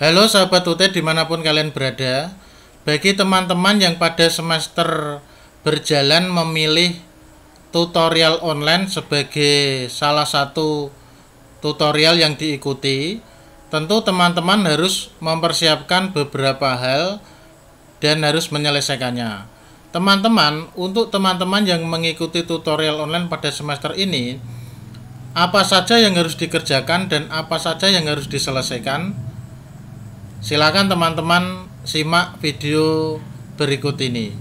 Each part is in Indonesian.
Halo sahabat UT dimanapun kalian berada Bagi teman-teman yang pada semester berjalan memilih tutorial online sebagai salah satu tutorial yang diikuti Tentu teman-teman harus mempersiapkan beberapa hal dan harus menyelesaikannya Teman-teman, untuk teman-teman yang mengikuti tutorial online pada semester ini Apa saja yang harus dikerjakan dan apa saja yang harus diselesaikan Silakan teman-teman simak video berikut ini.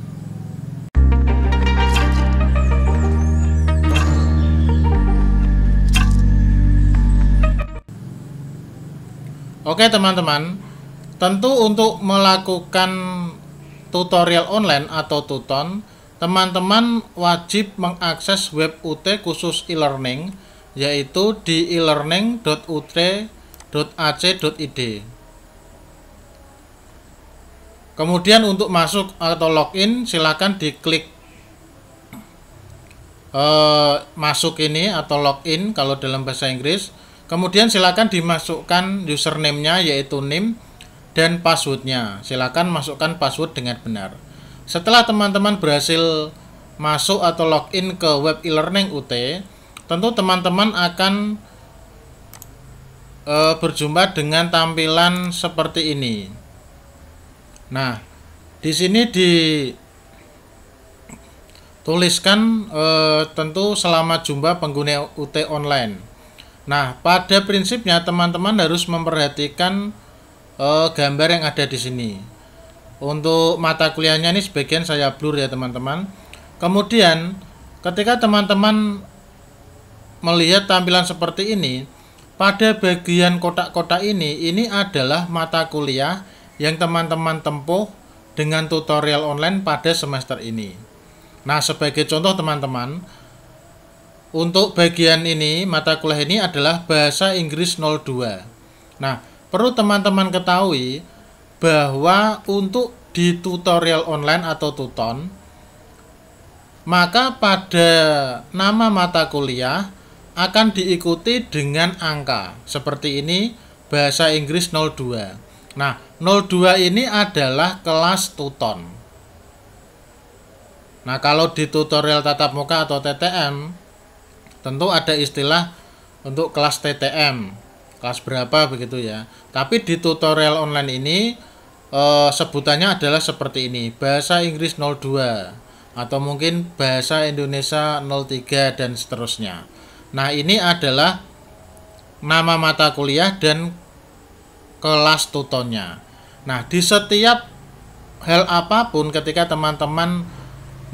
Oke teman-teman, tentu untuk melakukan tutorial online atau tuton, teman-teman wajib mengakses web UT khusus e-learning, yaitu di e-learning.ut.ac.id. Kemudian untuk masuk atau login silakan diklik uh, masuk ini atau login kalau dalam bahasa Inggris. Kemudian silakan dimasukkan username-nya yaitu NIM dan passwordnya. Silakan masukkan password dengan benar. Setelah teman-teman berhasil masuk atau login ke web e-learning UT, tentu teman-teman akan uh, berjumpa dengan tampilan seperti ini. Nah, di sini dituliskan e, tentu selamat jumpa pengguna UT online. Nah, pada prinsipnya teman-teman harus memperhatikan e, gambar yang ada di sini. Untuk mata kuliahnya ini sebagian saya blur ya teman-teman. Kemudian ketika teman-teman melihat tampilan seperti ini, pada bagian kotak-kotak ini ini adalah mata kuliah yang teman-teman tempuh dengan tutorial online pada semester ini. Nah, sebagai contoh teman-teman, untuk bagian ini, mata kuliah ini adalah Bahasa Inggris 02. Nah, perlu teman-teman ketahui bahwa untuk di tutorial online atau tuton, maka pada nama mata kuliah akan diikuti dengan angka. Seperti ini, Bahasa Inggris 02. Nah, 02 ini adalah kelas Tuton. Nah, kalau di tutorial tatap muka atau TTM, tentu ada istilah untuk kelas TTM, kelas berapa begitu ya. Tapi di tutorial online ini e, sebutannya adalah seperti ini, bahasa Inggris 02 atau mungkin bahasa Indonesia 03 dan seterusnya. Nah, ini adalah nama mata kuliah dan kelas tutonnya. Nah, di setiap hal apapun ketika teman-teman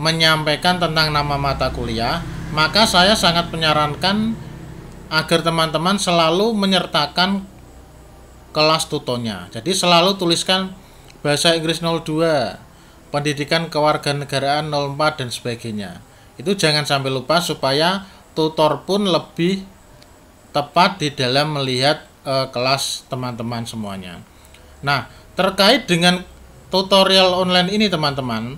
menyampaikan tentang nama mata kuliah, maka saya sangat menyarankan agar teman-teman selalu menyertakan kelas tutonya. Jadi selalu tuliskan bahasa Inggris 02, pendidikan kewarganegaraan 04 dan sebagainya. Itu jangan sampai lupa supaya tutor pun lebih tepat di dalam melihat e, kelas teman-teman semuanya. Nah, Terkait dengan tutorial online ini teman-teman,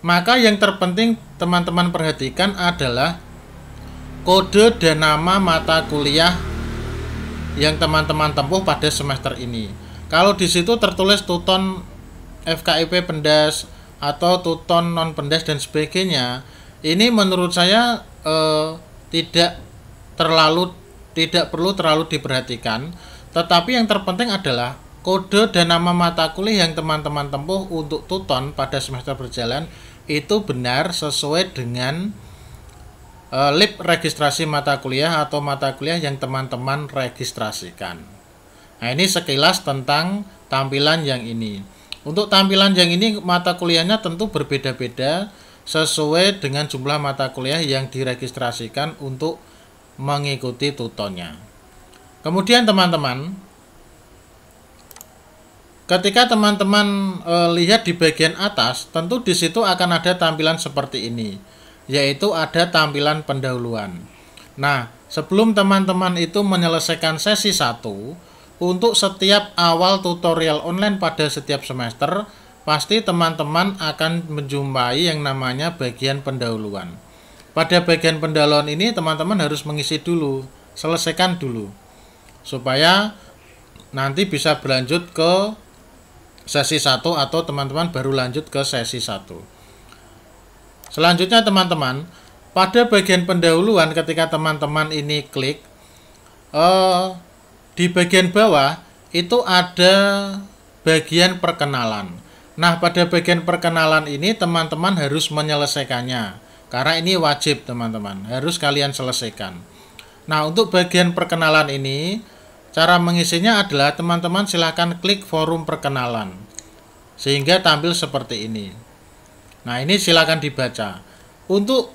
maka yang terpenting teman-teman perhatikan adalah kode dan nama mata kuliah yang teman-teman tempuh pada semester ini. Kalau di situ tertulis tuton FKIP pendas atau tuton non pendas dan sebagainya, ini menurut saya eh, tidak terlalu tidak perlu terlalu diperhatikan, tetapi yang terpenting adalah Kode dan nama mata kuliah yang teman-teman tempuh untuk Tuton pada semester berjalan itu benar sesuai dengan e, lip registrasi mata kuliah atau mata kuliah yang teman-teman registrasikan. Nah, ini sekilas tentang tampilan yang ini. Untuk tampilan yang ini mata kuliahnya tentu berbeda-beda sesuai dengan jumlah mata kuliah yang diregistrasikan untuk mengikuti tutonnya. Kemudian teman-teman, Ketika teman-teman e, lihat di bagian atas, tentu di situ akan ada tampilan seperti ini, yaitu ada tampilan pendahuluan. Nah, sebelum teman-teman itu menyelesaikan sesi 1, untuk setiap awal tutorial online pada setiap semester, pasti teman-teman akan menjumpai yang namanya bagian pendahuluan. Pada bagian pendahuluan ini, teman-teman harus mengisi dulu, selesaikan dulu, supaya nanti bisa berlanjut ke sesi 1 atau teman-teman baru lanjut ke sesi 1. Selanjutnya teman-teman, pada bagian pendahuluan ketika teman-teman ini klik, eh, di bagian bawah itu ada bagian perkenalan. Nah, pada bagian perkenalan ini teman-teman harus menyelesaikannya. Karena ini wajib teman-teman, harus kalian selesaikan. Nah, untuk bagian perkenalan ini, Cara mengisinya adalah teman-teman silahkan klik forum perkenalan sehingga tampil seperti ini. Nah ini silahkan dibaca. Untuk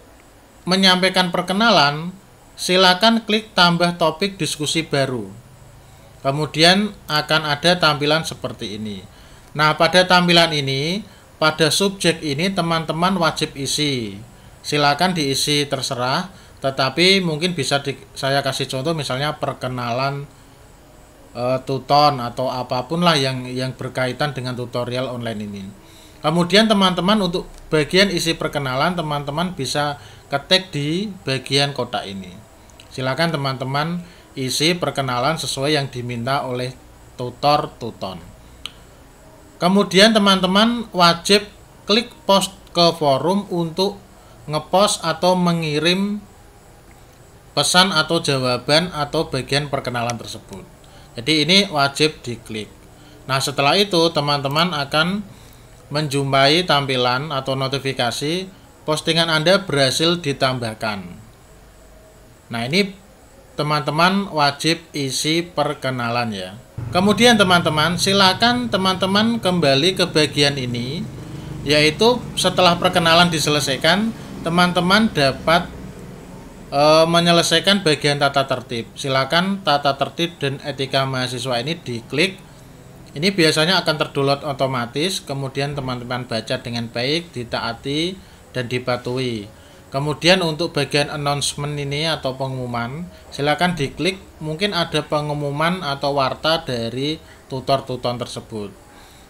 menyampaikan perkenalan, silakan klik tambah topik diskusi baru. Kemudian akan ada tampilan seperti ini. Nah, pada tampilan ini, pada subjek ini teman-teman wajib isi. Silakan diisi terserah, tetapi mungkin bisa di, saya kasih contoh misalnya perkenalan uh, eh, Tuton atau apapun lah yang yang berkaitan dengan tutorial online ini. Kemudian teman-teman untuk bagian isi perkenalan teman-teman bisa ketik di bagian kotak ini. Silakan teman-teman isi perkenalan sesuai yang diminta oleh tutor Tuton. Kemudian teman-teman wajib klik post ke forum untuk ngepost atau mengirim pesan atau jawaban atau bagian perkenalan tersebut. Jadi ini wajib diklik. Nah, setelah itu teman-teman akan menjumpai tampilan atau notifikasi postingan Anda berhasil ditambahkan. Nah, ini teman-teman wajib isi perkenalan ya. Kemudian teman-teman, silakan teman-teman kembali ke bagian ini yaitu setelah perkenalan diselesaikan, teman-teman dapat e, menyelesaikan bagian tata tertib. Silakan tata tertib dan etika mahasiswa ini diklik. Ini biasanya akan terdownload otomatis, kemudian teman-teman baca dengan baik, ditaati, dan dipatuhi. Kemudian untuk bagian announcement ini atau pengumuman, silakan diklik. Mungkin ada pengumuman atau warta dari tutor-tutor tersebut.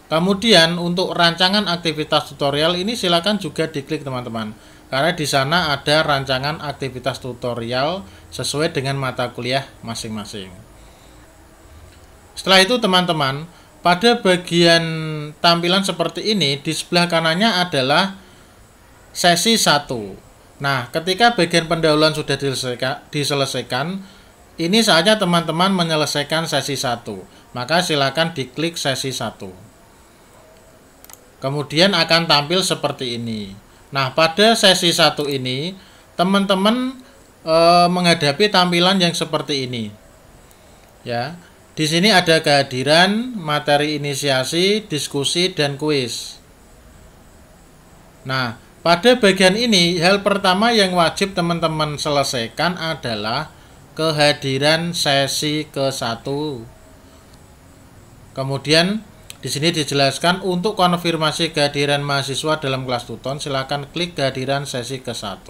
Kemudian untuk rancangan aktivitas tutorial ini silakan juga diklik teman-teman karena di sana ada rancangan aktivitas tutorial sesuai dengan mata kuliah masing-masing. Setelah itu teman-teman, pada bagian tampilan seperti ini di sebelah kanannya adalah sesi 1. Nah, ketika bagian pendahuluan sudah diselesaikan, ini saatnya teman-teman menyelesaikan sesi 1. Maka silakan diklik sesi 1. Kemudian akan tampil seperti ini. Nah, pada sesi satu ini, teman-teman e, menghadapi tampilan yang seperti ini. Ya. Di sini ada kehadiran materi inisiasi, diskusi, dan kuis. Nah, pada bagian ini, hal pertama yang wajib teman-teman selesaikan adalah kehadiran sesi ke-1. Kemudian, di sini dijelaskan untuk konfirmasi kehadiran mahasiswa dalam kelas Tuton, silakan klik kehadiran sesi ke-1.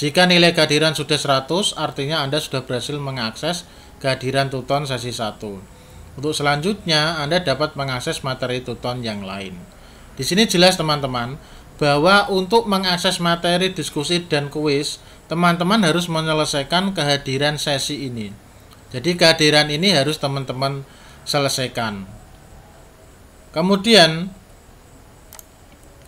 Jika nilai kehadiran sudah 100, artinya Anda sudah berhasil mengakses kehadiran Tuton sesi 1. Untuk selanjutnya, Anda dapat mengakses materi Tuton yang lain. Di sini jelas teman-teman, bahwa untuk mengakses materi diskusi dan kuis, teman-teman harus menyelesaikan kehadiran sesi ini. Jadi kehadiran ini harus teman-teman selesaikan. Kemudian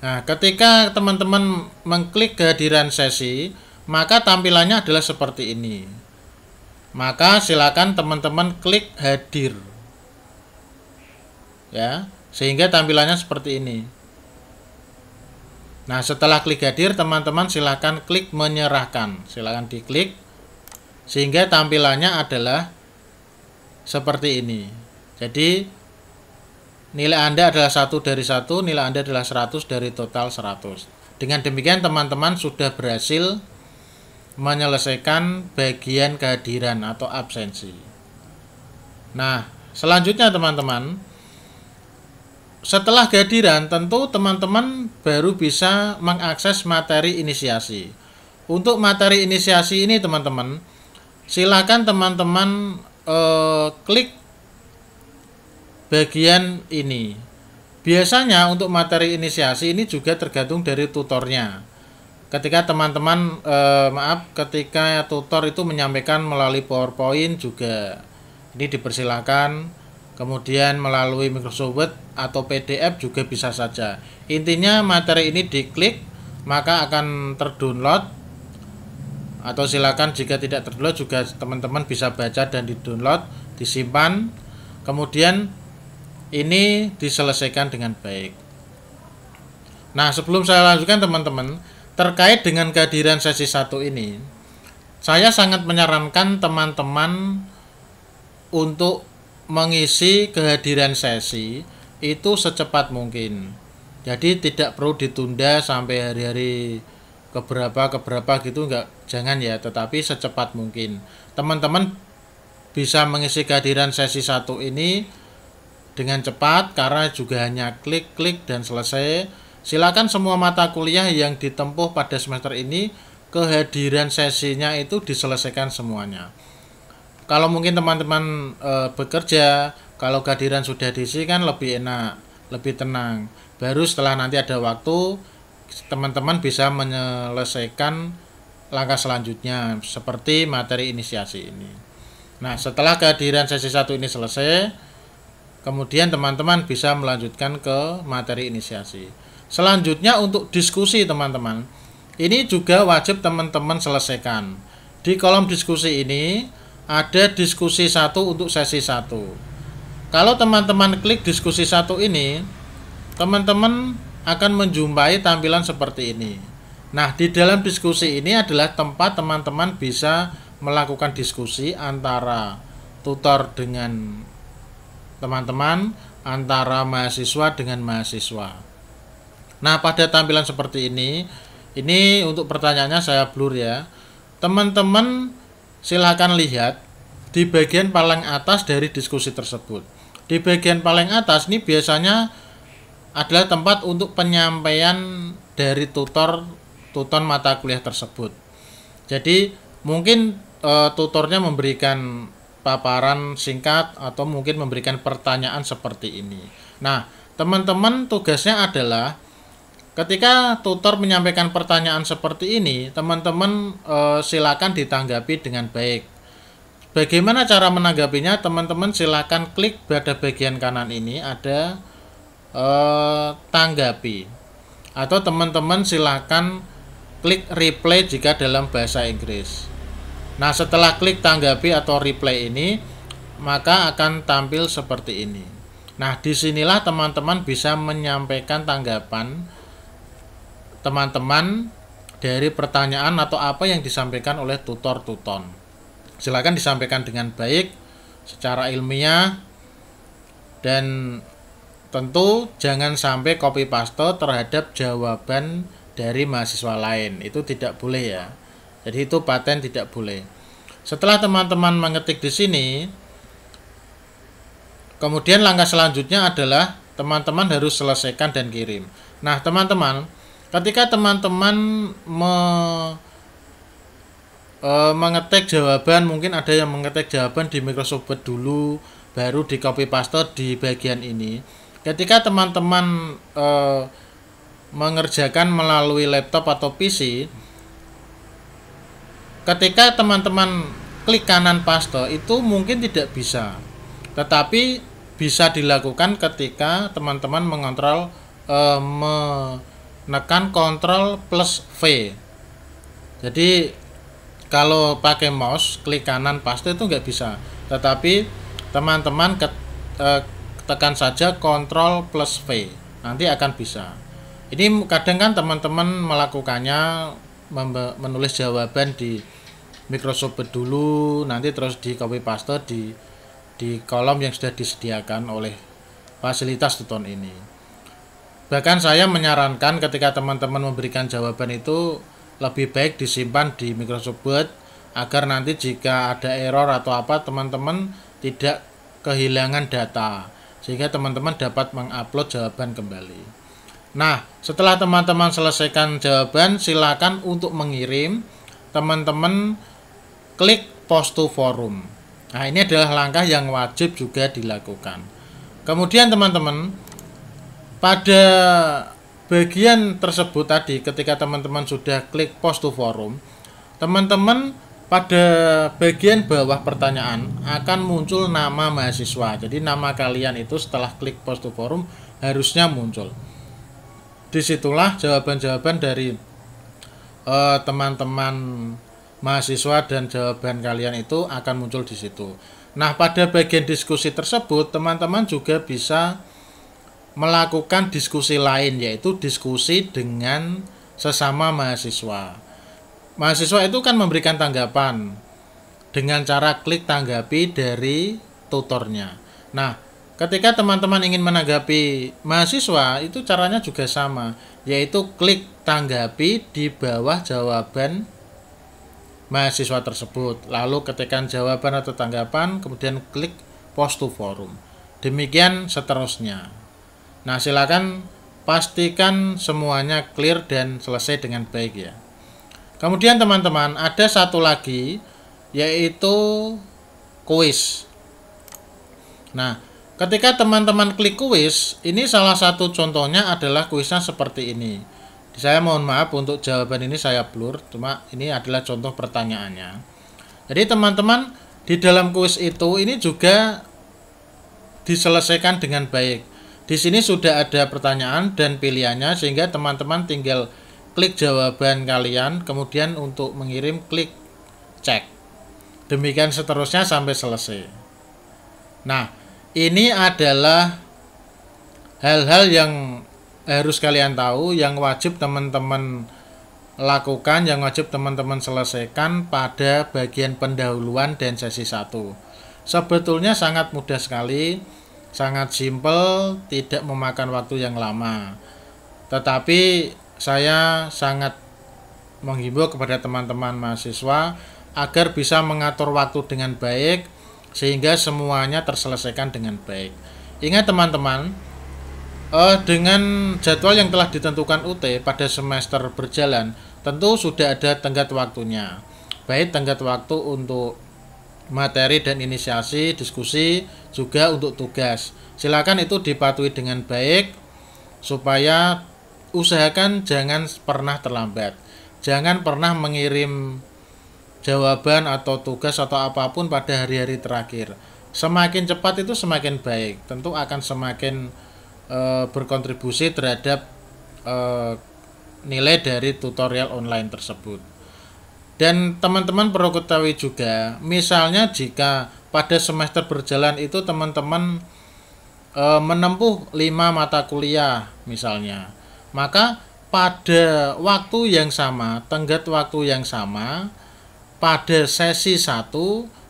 Nah, ketika teman-teman mengklik kehadiran sesi, maka tampilannya adalah seperti ini. Maka silakan teman-teman klik hadir. Ya, sehingga tampilannya seperti ini. Nah, setelah klik hadir, teman-teman silakan klik menyerahkan. Silakan diklik sehingga tampilannya adalah seperti ini. Jadi, nilai Anda adalah satu dari satu, nilai Anda adalah 100 dari total 100. Dengan demikian teman-teman sudah berhasil menyelesaikan bagian kehadiran atau absensi. Nah, selanjutnya teman-teman, setelah kehadiran tentu teman-teman baru bisa mengakses materi inisiasi. Untuk materi inisiasi ini teman-teman, silakan teman-teman eh, klik bagian ini. Biasanya untuk materi inisiasi ini juga tergantung dari tutornya. Ketika teman-teman eh, maaf, ketika tutor itu menyampaikan melalui PowerPoint juga ini dipersilakan Kemudian melalui Microsoft Word atau PDF juga bisa saja. Intinya materi ini diklik maka akan terdownload atau silakan jika tidak terdownload juga teman-teman bisa baca dan didownload, disimpan. Kemudian ini diselesaikan dengan baik. Nah, sebelum saya lanjutkan teman-teman, terkait dengan kehadiran sesi 1 ini, saya sangat menyarankan teman-teman untuk mengisi kehadiran sesi itu secepat mungkin. Jadi tidak perlu ditunda sampai hari-hari keberapa keberapa gitu enggak jangan ya, tetapi secepat mungkin. Teman-teman bisa mengisi kehadiran sesi satu ini dengan cepat karena juga hanya klik-klik dan selesai. Silakan semua mata kuliah yang ditempuh pada semester ini kehadiran sesinya itu diselesaikan semuanya. Kalau mungkin teman-teman e, bekerja, kalau kehadiran sudah diisi kan lebih enak, lebih tenang. Baru setelah nanti ada waktu teman-teman bisa menyelesaikan langkah selanjutnya seperti materi inisiasi ini. Nah, setelah kehadiran sesi satu ini selesai, Kemudian teman-teman bisa melanjutkan ke materi inisiasi. Selanjutnya untuk diskusi teman-teman. Ini juga wajib teman-teman selesaikan. Di kolom diskusi ini ada diskusi satu untuk sesi satu. Kalau teman-teman klik diskusi satu ini, teman-teman akan menjumpai tampilan seperti ini. Nah, di dalam diskusi ini adalah tempat teman-teman bisa melakukan diskusi antara tutor dengan teman-teman antara mahasiswa dengan mahasiswa. Nah, pada tampilan seperti ini, ini untuk pertanyaannya saya blur ya. Teman-teman silahkan lihat di bagian paling atas dari diskusi tersebut. Di bagian paling atas ini biasanya adalah tempat untuk penyampaian dari tutor tutor mata kuliah tersebut. Jadi, mungkin e, tutornya memberikan paparan singkat atau mungkin memberikan pertanyaan seperti ini. Nah, teman-teman tugasnya adalah ketika tutor menyampaikan pertanyaan seperti ini, teman-teman e, silakan ditanggapi dengan baik. Bagaimana cara menanggapinya? Teman-teman silakan klik pada bagian kanan ini ada e, tanggapi. Atau teman-teman silakan klik reply jika dalam bahasa Inggris. Nah, setelah klik tanggapi atau reply ini, maka akan tampil seperti ini. Nah, disinilah teman-teman bisa menyampaikan tanggapan teman-teman dari pertanyaan atau apa yang disampaikan oleh tutor tuton. Silakan disampaikan dengan baik, secara ilmiah, dan tentu jangan sampai copy paste terhadap jawaban dari mahasiswa lain. Itu tidak boleh ya. Jadi itu paten tidak boleh. Setelah teman-teman mengetik di sini, kemudian langkah selanjutnya adalah teman-teman harus selesaikan dan kirim. Nah, teman-teman, ketika teman-teman me, e, mengetik jawaban, mungkin ada yang mengetik jawaban di Microsoft Word dulu, baru di copy paste di bagian ini. Ketika teman-teman e, mengerjakan melalui laptop atau PC, ketika teman-teman klik kanan paste itu mungkin tidak bisa tetapi bisa dilakukan ketika teman-teman mengontrol eh, menekan kontrol plus V jadi kalau pakai mouse klik kanan paste itu nggak bisa tetapi teman-teman ke, e, tekan saja kontrol plus V nanti akan bisa ini kadang kan teman-teman melakukannya menulis jawaban di Microsoft Word dulu nanti terus di copy paste di di kolom yang sudah disediakan oleh fasilitas Tuton ini bahkan saya menyarankan ketika teman-teman memberikan jawaban itu lebih baik disimpan di Microsoft Word agar nanti jika ada error atau apa teman-teman tidak kehilangan data sehingga teman-teman dapat mengupload jawaban kembali. Nah, setelah teman-teman selesaikan jawaban, silakan untuk mengirim teman-teman klik post to forum. Nah, ini adalah langkah yang wajib juga dilakukan. Kemudian teman-teman, pada bagian tersebut tadi ketika teman-teman sudah klik post to forum, teman-teman pada bagian bawah pertanyaan akan muncul nama mahasiswa. Jadi nama kalian itu setelah klik post to forum harusnya muncul disitulah jawaban-jawaban dari eh, teman-teman uh, mahasiswa dan jawaban kalian itu akan muncul di situ. Nah, pada bagian diskusi tersebut, teman-teman juga bisa melakukan diskusi lain, yaitu diskusi dengan sesama mahasiswa. Mahasiswa itu kan memberikan tanggapan dengan cara klik tanggapi dari tutornya. Nah, Ketika teman-teman ingin menanggapi mahasiswa, itu caranya juga sama, yaitu klik tanggapi di bawah jawaban mahasiswa tersebut. Lalu ketikan jawaban atau tanggapan, kemudian klik post to forum. Demikian seterusnya. Nah, silakan pastikan semuanya clear dan selesai dengan baik ya. Kemudian teman-teman, ada satu lagi yaitu kuis. Nah, Ketika teman-teman klik kuis, ini salah satu contohnya adalah kuisnya seperti ini. Saya mohon maaf untuk jawaban ini saya blur, cuma ini adalah contoh pertanyaannya. Jadi teman-teman di dalam kuis itu ini juga diselesaikan dengan baik. Di sini sudah ada pertanyaan dan pilihannya sehingga teman-teman tinggal klik jawaban kalian kemudian untuk mengirim klik cek. Demikian seterusnya sampai selesai. Nah, ini adalah hal-hal yang harus kalian tahu yang wajib teman-teman lakukan yang wajib teman-teman selesaikan pada bagian pendahuluan dan sesi 1 sebetulnya sangat mudah sekali sangat simpel tidak memakan waktu yang lama tetapi saya sangat menghimbau kepada teman-teman mahasiswa agar bisa mengatur waktu dengan baik sehingga semuanya terselesaikan dengan baik. Ingat teman-teman, eh, dengan jadwal yang telah ditentukan UT pada semester berjalan, tentu sudah ada tenggat waktunya. Baik tenggat waktu untuk materi dan inisiasi, diskusi, juga untuk tugas. Silakan itu dipatuhi dengan baik supaya usahakan jangan pernah terlambat. Jangan pernah mengirim jawaban atau tugas atau apapun pada hari-hari terakhir. Semakin cepat itu semakin baik. Tentu akan semakin e, berkontribusi terhadap e, nilai dari tutorial online tersebut. Dan teman-teman perlu ketahui juga, misalnya jika pada semester berjalan itu teman-teman e, menempuh 5 mata kuliah misalnya, maka pada waktu yang sama, tenggat waktu yang sama, pada sesi 1,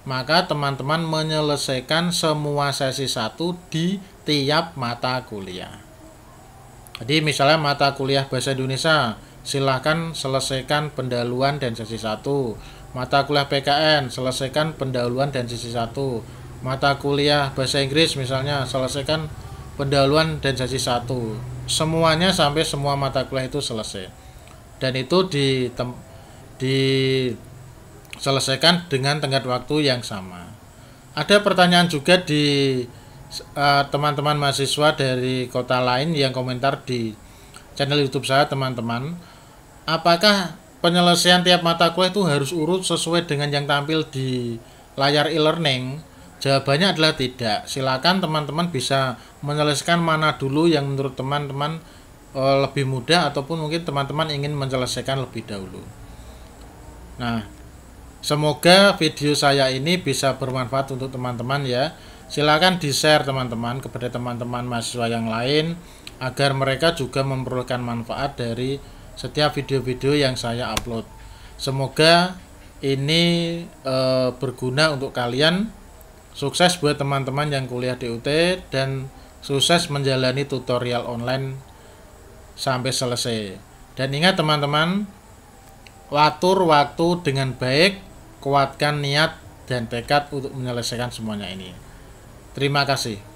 maka teman-teman menyelesaikan semua sesi 1 di tiap mata kuliah. Jadi misalnya mata kuliah Bahasa Indonesia, silahkan selesaikan pendahuluan dan sesi 1. Mata kuliah PKN, selesaikan pendahuluan dan sesi 1. Mata kuliah Bahasa Inggris misalnya, selesaikan pendahuluan dan sesi 1. Semuanya sampai semua mata kuliah itu selesai. Dan itu di di selesaikan dengan tenggat waktu yang sama. Ada pertanyaan juga di eh, teman-teman uh, mahasiswa dari kota lain yang komentar di channel YouTube saya, teman-teman. Apakah penyelesaian tiap mata kuliah itu harus urut sesuai dengan yang tampil di layar e-learning? Jawabannya adalah tidak. Silakan teman-teman bisa menyelesaikan mana dulu yang menurut teman-teman eh, lebih mudah ataupun mungkin teman-teman ingin menyelesaikan lebih dahulu. Nah, Semoga video saya ini bisa bermanfaat untuk teman-teman ya. Silakan di-share teman-teman kepada teman-teman mahasiswa yang lain agar mereka juga memperolehkan manfaat dari setiap video-video yang saya upload. Semoga ini e, berguna untuk kalian. Sukses buat teman-teman yang kuliah di UT dan sukses menjalani tutorial online sampai selesai. Dan ingat teman-teman, watur waktu dengan baik kuatkan niat dan tekad untuk menyelesaikan semuanya ini. Terima kasih.